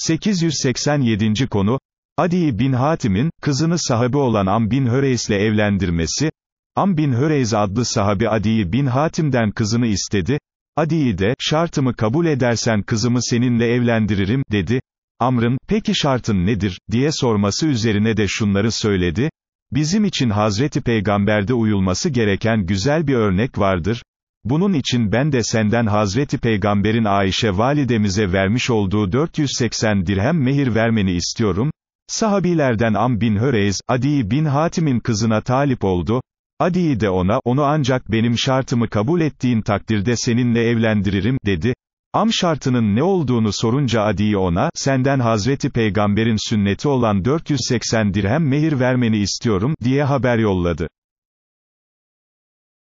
887. konu, Adi bin Hatim'in, kızını sahabi olan Am bin Höreys'le evlendirmesi, Am bin Höreyz adlı sahabi Adi bin Hatim'den kızını istedi, Adi de, şartımı kabul edersen kızımı seninle evlendiririm, dedi, Amr'ın, peki şartın nedir, diye sorması üzerine de şunları söyledi, bizim için Hazreti Peygamber'de uyulması gereken güzel bir örnek vardır, bunun için ben de senden Hazreti Peygamberin Ayşe validemize vermiş olduğu 480 dirhem mehir vermeni istiyorum. Sahabilerden Am bin Höreyz, Adi bin Hatim'in kızına talip oldu. Adi de ona, onu ancak benim şartımı kabul ettiğin takdirde seninle evlendiririm, dedi. Am şartının ne olduğunu sorunca Adi ona, senden Hazreti Peygamber'in sünneti olan 480 dirhem mehir vermeni istiyorum, diye haber yolladı.